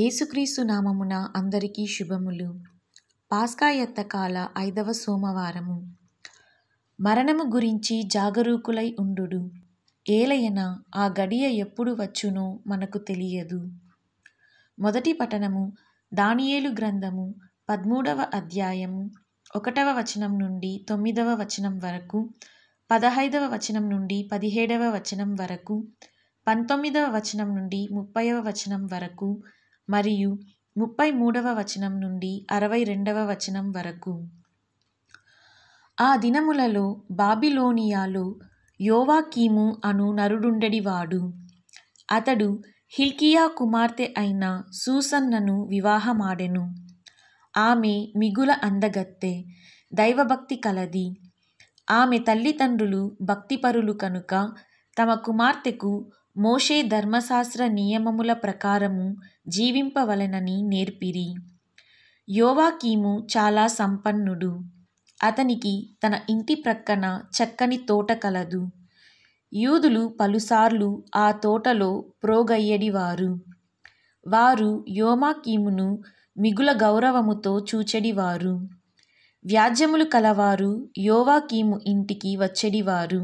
ఏసుక్రీస్తు నామమున అందరికీ శుభములు పాస్కాయత్తకాల ఐదవ సోమవారము మరణము గురించి జాగరూకులై ఉండు ఏలయన ఆ గడియ ఎప్పుడు వచ్చునో మనకు తెలియదు మొదటి పఠనము దానియేలు గ్రంథము పదమూడవ అధ్యాయము ఒకటవ వచనం నుండి తొమ్మిదవ వచనం వరకు పదహైదవ వచనం నుండి పదిహేడవ వచనం వరకు పంతొమ్మిదవ వచనం నుండి ముప్పైవ వచనం వరకు మరియు ముప్పై మూడవ వచనం నుండి అరవై రెండవ వచనం వరకు ఆ దినములలో బాబిలోనియాలో యోవాకీము అను నరుడుండెడివాడు అతడు హిల్కియా కుమార్తె అయిన సూసన్నను వివాహమాడెను ఆమె మిగుల అందగత్తె దైవభక్తి కలది ఆమె తల్లిదండ్రులు భక్తిపరులు కనుక తమ కుమార్తెకు మోషే ధర్మశాస్త్ర నియమముల ప్రకారము జీవింపవలెనని నేర్పిరి యోవాకీము చాలా సంపన్నుడు అతనికి తన ఇంటి ప్రక్కన చక్కని తోట కలదు యూదులు పలుసార్లు ఆ తోటలో ప్రోగయ్యడివారు వారు యోమాకీమును మిగుల గౌరవముతో చూచెడివారు వ్యాజ్యములు కలవారు యోవాకీము ఇంటికి వచ్చెడివారు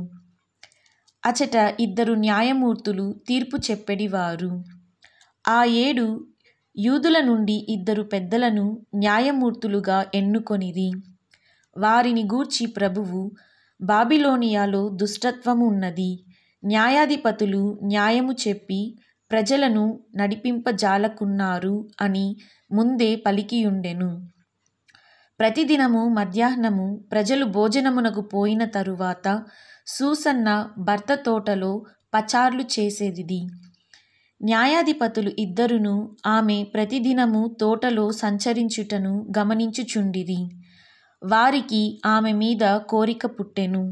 అచట ఇద్దరు న్యాయమూర్తులు తీర్పు చెప్పెడివారు ఆ ఏడు యూదుల నుండి ఇద్దరు పెద్దలను న్యాయమూర్తులుగా ఎన్నుకొనిది వారిని గూర్చి ప్రభువు బాబిలోనియాలో దుష్టత్వం ఉన్నది న్యాయాధిపతులు న్యాయము చెప్పి ప్రజలను నడిపింపజాలకున్నారు అని ముందే పలికియుండెను ప్రతిదినము మధ్యాహ్నము ప్రజలు భోజనమునకు పోయిన తరువాత సూసన్న భర్త తోటలో పచార్లు చేసేది న్యాయాధిపతులు ఇద్దరును ఆమె ప్రతిదినము తోటలో సంచరించుటను గమనించుచుండిది వారికి ఆమె మీద కోరిక పుట్టెను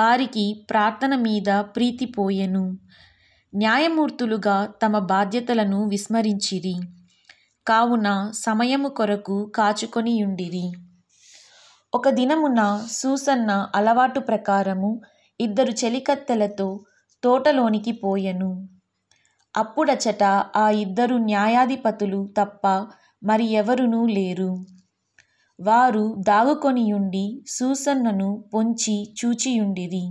వారికి ప్రార్థన మీద ప్రీతి పోయెను న్యాయమూర్తులుగా తమ బాధ్యతలను విస్మరించిరి కావున సమయము కొరకు కాచుకొనియుండిరి ఒక దినమున సూసన్న అలవాటు ప్రకారము ఇద్దరు చెలికత్తెలతో తోటలోనికి పోయెను అప్పుడచట ఆ ఇద్దరు న్యాయాధిపతులు తప్ప మరి ఎవరునూ లేరు వారు దాగుకొనియుండి సూసన్నను పొంచి చూచియుండిరి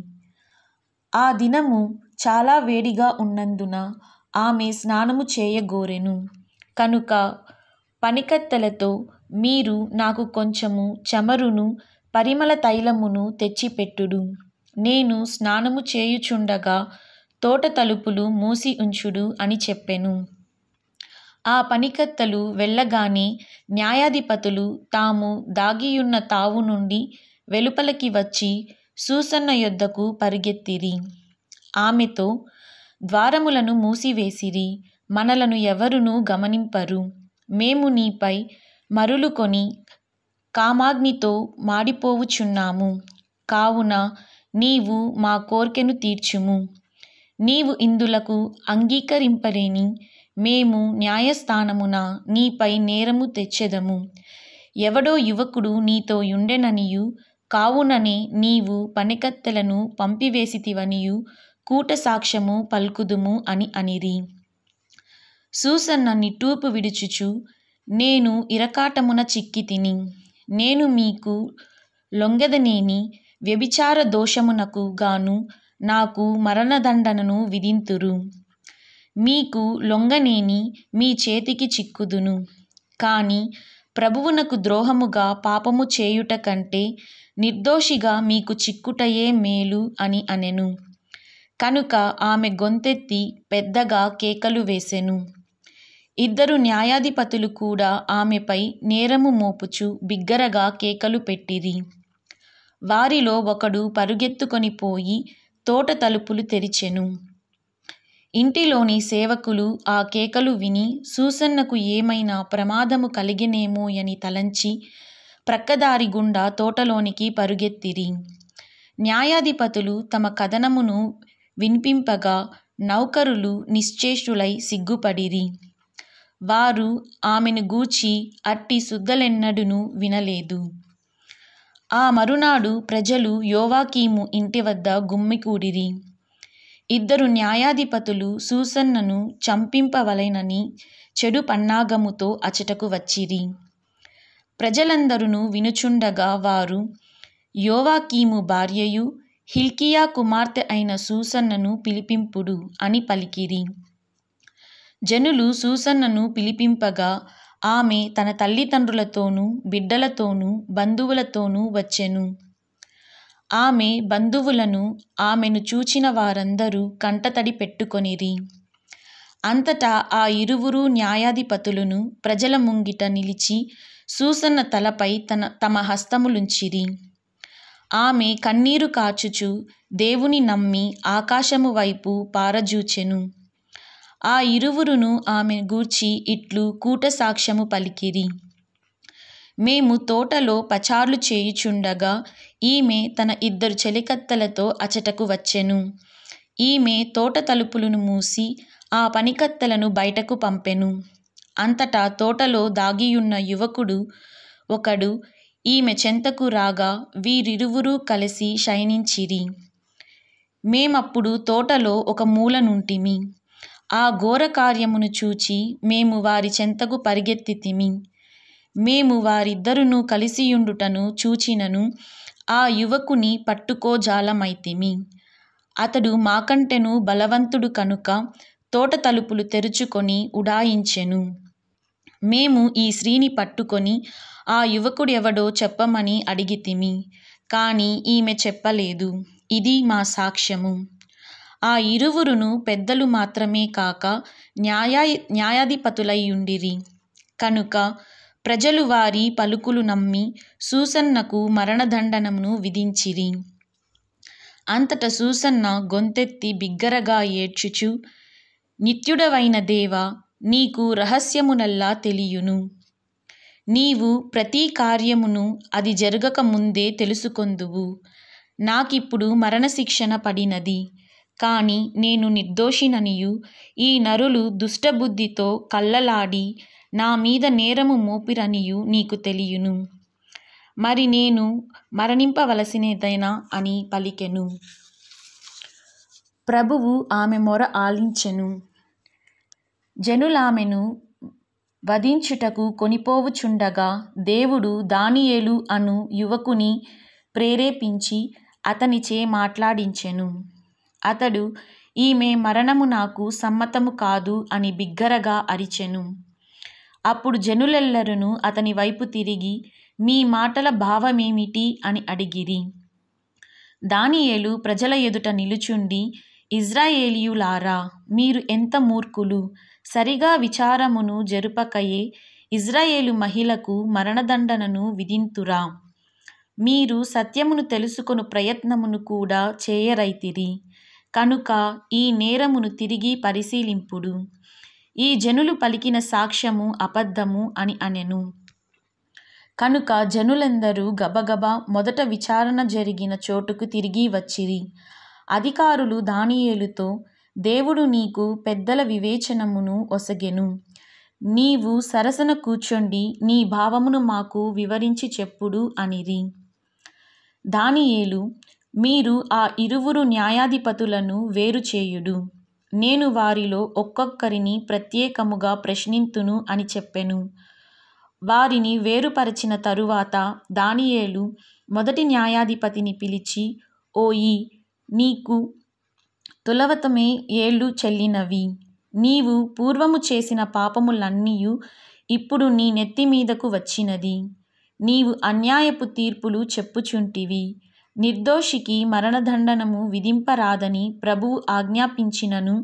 ఆ దినము చాలా వేడిగా ఉన్నందున ఆమె స్నానము చేయగోరెను కనుక పనికత్తెలతో మీరు నాకు కొంచెము చమరును పరిమళ తైలమును తెచ్చిపెట్టుడు నేను స్నానము చేయుచుండగా తోట తలుపులు మూసి ఉంచుడు అని చెప్పెను ఆ పనికత్తలు వెళ్ళగానే న్యాయాధిపతులు తాము దాగియున్న తావు నుండి వెలుపలకి వచ్చి సూసన్న యొద్దకు పరిగెత్తిరి ఆమెతో ద్వారములను మూసివేసిరి మనలను ఎవరునూ గమనింపరు మేము నీపై మరులుకొని కామాగ్నితో మాడిపోవుచున్నాము కావున నీవు మా కోర్కెను తీర్చుము నీవు ఇందులకు అంగీకరింపలేని మేము న్యాయస్థానమున నీపై నేరము తెచ్చెదము ఎవడో యువకుడు నీతో యుండెననియు కావుననే నీవు పనికత్తెలను పంపివేసితివనియు కూట సాక్ష్యము పల్కుదుము అని అనిరి సూసన్న నిట్టూపు విడుచుచు నేను ఇరకాటమున చిక్కి తిని నేను మీకు లొంగెదనేని వ్యభిచార దోషమునకు గాను నాకు మరణదండనను విధింతురు మీకు లొంగనేని మీ చేతికి చిక్కుదును కానీ ప్రభువునకు ద్రోహముగా పాపము చేయుట కంటే నిర్దోషిగా మీకు చిక్కుటయే మేలు అని అనెను కనుక ఆమె గొంతెత్తి పెద్దగా కేకలు వేసెను ఇద్దరు న్యాయాధిపతులు కూడా ఆమెపై నేరము మోపుచు బిగ్గరగా కేకలు పెట్టిరి వారిలో ఒకడు పరుగెత్తుకొని పోయి తోట తలుపులు తెరిచెను ఇంటిలోని సేవకులు ఆ కేకలు విని సూసన్నకు ఏమైనా ప్రమాదము కలిగినేమో అని తలంచి ప్రక్కదారి గుండా తోటలోనికి పరుగెత్తిరి న్యాయాధిపతులు తమ కథనమును వినిపింపగా నౌకరులు నిశ్చేష్టులై సిగ్గుపడిరి వారు ఆమెను గూచి అట్టి సుద్దలెన్నడును వినలేదు ఆ మరునాడు ప్రజలు యోవాకీము ఇంటి వద్ద గుమ్మికూడిరి ఇద్దరు న్యాయాధిపతులు సూసన్నను చంపింపవలెనని చెడు పన్నాగముతో అచటకు వచ్చిరి ప్రజలందరూ వినుచుండగా వారు యోవాకీము భార్యయు హిల్కియా కుమార్తె అయిన సూసన్నను పిలిపింపుడు అని పలికిరి జనులు సూసన్నను పిలిపింపగా ఆమె తన తల్లిదండ్రులతోనూ బిడ్డలతోనూ బంధువులతోనూ వచ్చెను ఆమె బంధువులను ఆమెను చూచిన వారందరూ కంటతడి పెట్టుకొనిరి అంతటా ఆ ఇరువురు న్యాయాధిపతులను ప్రజల ముంగిట నిలిచి సూసన్న తలపై తన తమ హస్తములుంచిరి ఆమె కన్నీరు కాచుచు దేవుని నమ్మి ఆకాశము వైపు పారజూచెను ఆ ఇరువురును ఆమె గూర్చి ఇట్లు కూట సాక్ష్యము పలికిరి మేము తోటలో పచార్లు చేయుచుండగా ఈమె తన ఇద్దరు చెలికత్తలతో అచటకు వచ్చెను ఈమె తోట తలుపులను మూసి ఆ పనికత్తలను బయటకు పంపెను అంతటా తోటలో దాగియున్న యువకుడు ఒకడు ఈమె చెంతకు రాగా వీరిరువురూ కలిసి శయనించిరి మేమప్పుడు తోటలో ఒక మూలనుంటిమి ఆ ఘోర కార్యమును చూచి మేము వారి చెంతకు పరిగెత్తితిమి మేము వారిద్దరును కలిసియుండుటను చూచినను ఆ యువకుని పట్టుకోజాలమైతిమి అతడు మాకంటెను బలవంతుడు కనుక తోట తలుపులు తెరుచుకొని ఉడాయించెను మేము ఈ స్త్రీని పట్టుకొని ఆ యువకుడెవడో చెప్పమని అడిగితిమి కానీ ఈమె చెప్పలేదు ఇది మా సాక్ష్యము ఆ ఇరువురును పెద్దలు మాత్రమే కాక న్యాయ న్యాయాధిపతులై కనుక ప్రజలు వారి పలుకులు నమ్మి సూసన్నకు మరణదండనమును విధించిరి అంతట సూసన్న గొంతెత్తి బిగ్గరగా ఏడ్చుచు నిత్యుడవైన దేవ నీకు రహస్యమునల్లా తెలియును నీవు ప్రతి కార్యమును అది జరగక ముందే తెలుసుకొందువు నాకిప్పుడు మరణశిక్షణ పడినది కాని నేను నిర్దోషిననియు ఈ నరులు దుష్టబుద్ధితో కల్లలాడి నా మీద నేరము మోపిరనియు నీకు తెలియును మరి నేను మరణింపవలసినదైనా అని పలికెను ప్రభువు ఆమె మొర ఆలించెను జనులామెను వధించుటకు కొనిపోవుచుండగా దేవుడు దానియేలు అను యువకుని ప్రేరేపించి అతనిచే మాట్లాడించెను అతడు ఈమె మరణము నాకు సమ్మతము కాదు అని బిగ్గరగా అరిచెను అప్పుడు జనులెల్లరును అతని వైపు తిరిగి మీ మాటల భావమేమిటి అని అడిగిరి దానియేలు ప్రజల ఎదుట నిలుచుండి ఇజ్రాయేలియులారా మీరు ఎంత మూర్ఖులు సరిగా విచారమును జరుపకయే ఇజ్రాయేలు మహిళకు మరణదండనను విధింతురా మీరు సత్యమును తెలుసుకొను ప్రయత్నమును కూడా చేయరైతిరి కనుక ఈ నేరమును తిరిగి పరిశీలింపుడు ఈ జనులు పలికిన సాక్ష్యము అబద్ధము అని అనెను కనుక జనులందరూ గబగబా మొదట విచారణ జరిగిన చోటుకు తిరిగి వచ్చిరి అధికారులు దానియేలుతో దేవుడు నీకు పెద్దల వివేచనమును ఒసగెను నీవు సరసన కూర్చోండి నీ భావమును మాకు వివరించి చెప్పుడు అనిరి దానియేలు మీరు ఆ ఇరువురు న్యాయాధిపతులను వేరు చేయుడు నేను వారిలో ఒక్కొక్కరిని ప్రత్యేకముగా ప్రశ్నింతును అని చెప్పెను వారిని వేరుపరచిన తరువాత దానియేలు మొదటి న్యాయాధిపతిని పిలిచి ఓయి నీకు తులవతమే ఏళ్ళు చెల్లినవి నీవు పూర్వము చేసిన పాపములన్నీయు ఇప్పుడు నీ నెత్తి మీదకు వచ్చినది నీవు అన్యాయపు తీర్పులు చెప్పుచుంటివి నిర్దోషికి మరణదండనము విధింపరాదని ప్రభువు ఆజ్ఞాపించినను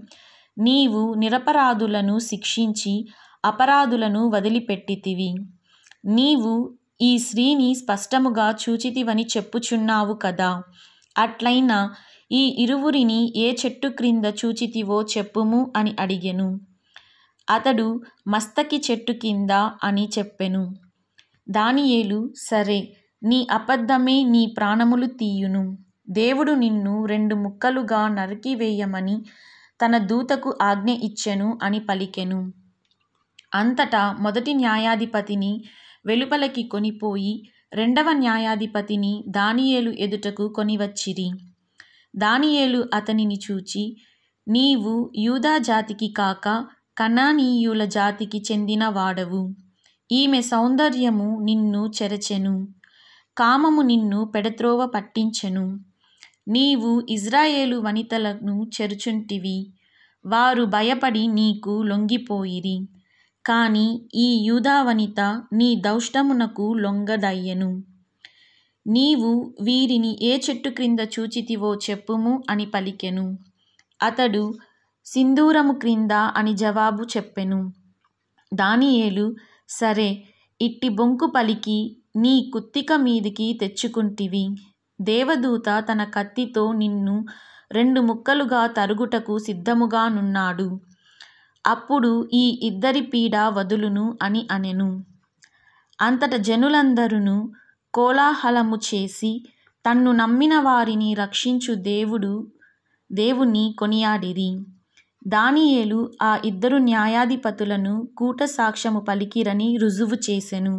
నీవు నిరపరాధులను శిక్షించి అపరాధులను వదిలిపెట్టితివి నీవు ఈ స్త్రీని స్పష్టముగా చూచితివని చెప్పుచున్నావు కదా అట్లయినా ఈ ఇరువురిని ఏ చెట్టు క్రింద చూచితివో చెప్పుము అని అడిగెను అతడు మస్తకి చెట్టు కింద అని చెప్పెను దానియేలు సరే నీ అబద్ధమే నీ ప్రాణములు తీయును దేవుడు నిన్ను రెండు ముక్కలుగా నరికివేయమని తన దూతకు ఆజ్ఞ ఇచ్చెను అని పలికెను అంతటా మొదటి న్యాయాధిపతిని వెలుపలకి కొనిపోయి రెండవ న్యాయాధిపతిని దానియేలు ఎదుటకు కొనివచ్చిరి దానియేలు అతనిని చూచి నీవు యూదా జాతికి కాక కణానీయుల జాతికి చెందిన వాడవు ఈమె సౌందర్యము నిన్ను చెరచెను కామము నిన్ను పెడత్రోవ పట్టించెను నీవు ఇజ్రాయేలు వనితలను చెరుచుంటివి వారు భయపడి నీకు లొంగిపోయిరి కాని ఈ యూదా వనిత నీ దౌష్టమునకు లొంగదయ్యను నీవు వీరిని ఏ చెట్టు క్రింద చూచితివో చెప్పుము అని పలికెను అతడు సింధూరము క్రింద అని జవాబు చెప్పెను దానియేలు సరే ఇట్టి బొంకు పలికి నీ కుత్తిక మీదికి తెచ్చుకుంటివి దేవదూత తన కత్తితో నిన్ను రెండు ముక్కలుగా తరుగుటకు సిద్ధముగా నున్నాడు అప్పుడు ఈ ఇద్దరి పీడ వదులును అని అనెను అంతట జనులందరును కోలాహలము చేసి తన్ను నమ్మిన వారిని రక్షించు దేవుడు దేవుని కొనియాడిరి దానియేలు ఆ ఇద్దరు న్యాయాధిపతులను కూట సాక్ష్యము పలికిరని రుజువు చేసెను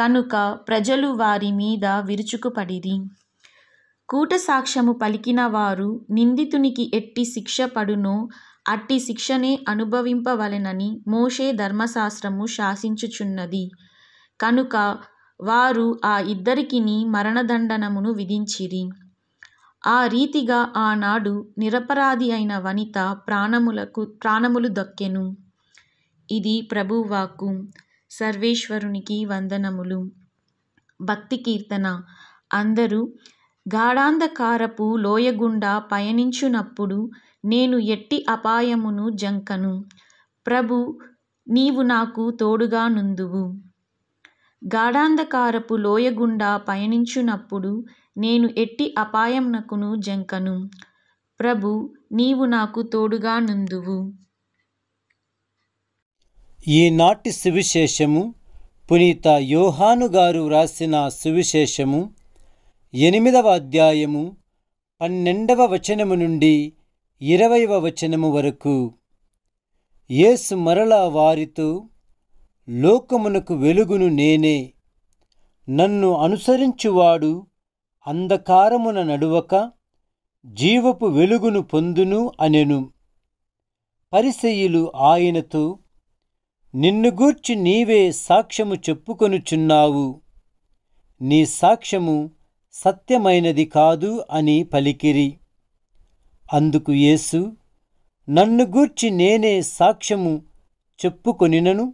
కనుక ప్రజలు వారి మీద విరుచుకుపడిరి కూట సాక్ష్యము పలికిన వారు నిందితునికి ఎట్టి శిక్ష పడునో అట్టి శిక్షనే అనుభవింపవలెనని మోషే ధర్మశాస్త్రము శాసించుచున్నది కనుక వారు ఆ ఇద్దరికిని మరణదండనమును విధించిరి ఆ రీతిగా ఆనాడు నిరపరాధి అయిన వనిత ప్రాణములకు ప్రాణములు దక్కెను ఇది ప్రభువాకు సర్వేశ్వరునికి వందనములు భక్తి కీర్తన అందరూ గాఢాంధకారపు లోయగుండా పయనించునప్పుడు నేను ఎట్టి అపాయమును జంకను ప్రభు నీవు నాకు తోడుగా నుందువు గాఢాంధకారపు లోయగుండా పయనించునప్పుడు నేను ఎట్టి అపాయమునకును జంకను ప్రభు నీవు నాకు తోడుగా నుందువు ఈనాటి సువిశేషము పునీత యోహాను గారు వ్రాసిన సువిశేషము ఎనిమిదవ అధ్యాయము పన్నెండవ వచనము నుండి ఇరవైవ వచనము వరకు యేసు మరలా వారితో లోకమునకు వెలుగును నేనే నన్ను అనుసరించువాడు అంధకారమున నడువక జీవపు వెలుగును పొందును అనెను పరిసెయులు ఆయనతో నిన్ను గూర్చి నీవే సాక్ష్యము చెప్పుకొనుచున్నావు నీ సాక్ష్యము సత్యమైనది కాదు అని పలికిరి అందుకు యేసు నన్ను గూర్చి నేనే సాక్ష్యము చెప్పుకొనినను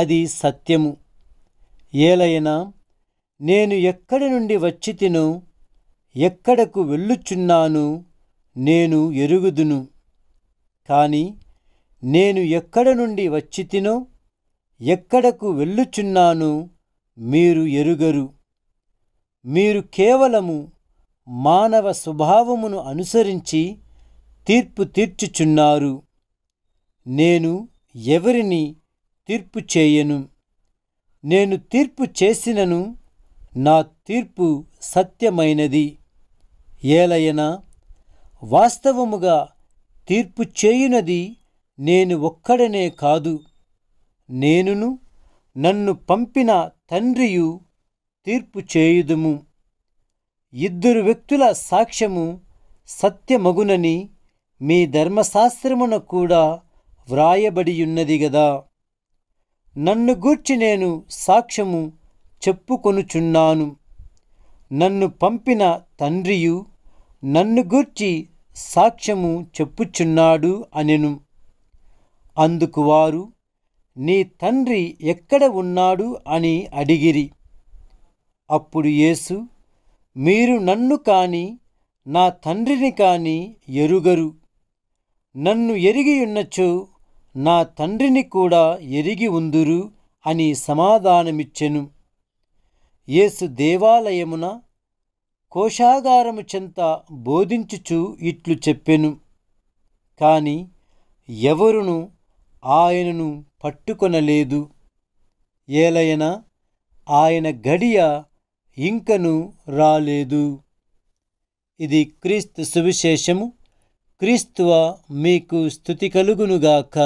అది సత్యము ఏలైనా నేను ఎక్కడి నుండి వచ్చితినో ఎక్కడకు వెళ్ళుచున్నాను నేను ఎరుగుదును కానీ నేను ఎక్కడ నుండి వచ్చితినో ఎక్కడకు వెళ్ళుచున్నాను మీరు ఎరుగరు మీరు కేవలము మానవ స్వభావమును అనుసరించి తీర్పు తీర్చుచున్నారు నేను ఎవరిని తీర్పు చేయను నేను తీర్పు చేసినను నా తీర్పు సత్యమైనది ఏలయన వాస్తవముగా తీర్పు చేయునది నేను ఒక్కడనే కాదు నేనును నన్ను పంపిన తండ్రియు తీర్పు చేయుదుము ఇద్దరు వ్యక్తుల సాక్ష్యము సత్యమగునని మీ ధర్మశాస్త్రమున కూడా వ్రాయబడియున్నది గదా నన్ను గూర్చి నేను సాక్ష్యము చెప్పుకొనుచున్నాను నన్ను పంపిన తండ్రియు నన్ను గూర్చి సాక్ష్యము చెప్పుచున్నాడు అనెను అందుకు వారు నీ తండ్రి ఎక్కడ ఉన్నాడు అని అడిగిరి అప్పుడు యేసు మీరు నన్ను కాని నా తండ్రిని కాని ఎరుగరు నన్ను ఎరిగి ఉన్నచో నా తండ్రిని కూడా ఎరిగి ఉందురు అని సమాధానమిచ్చెను యేసు దేవాలయమున కోశాగారము చెంత బోధించుచు ఇట్లు చెప్పెను కాని ఎవరును ఆయనను పట్టుకొనలేదు ఏలైన ఆయన గడియ ఇంకను రాలేదు ఇది క్రీస్తు సువిశేషము క్రీస్తువ మీకు స్థుతి కలుగునుగాక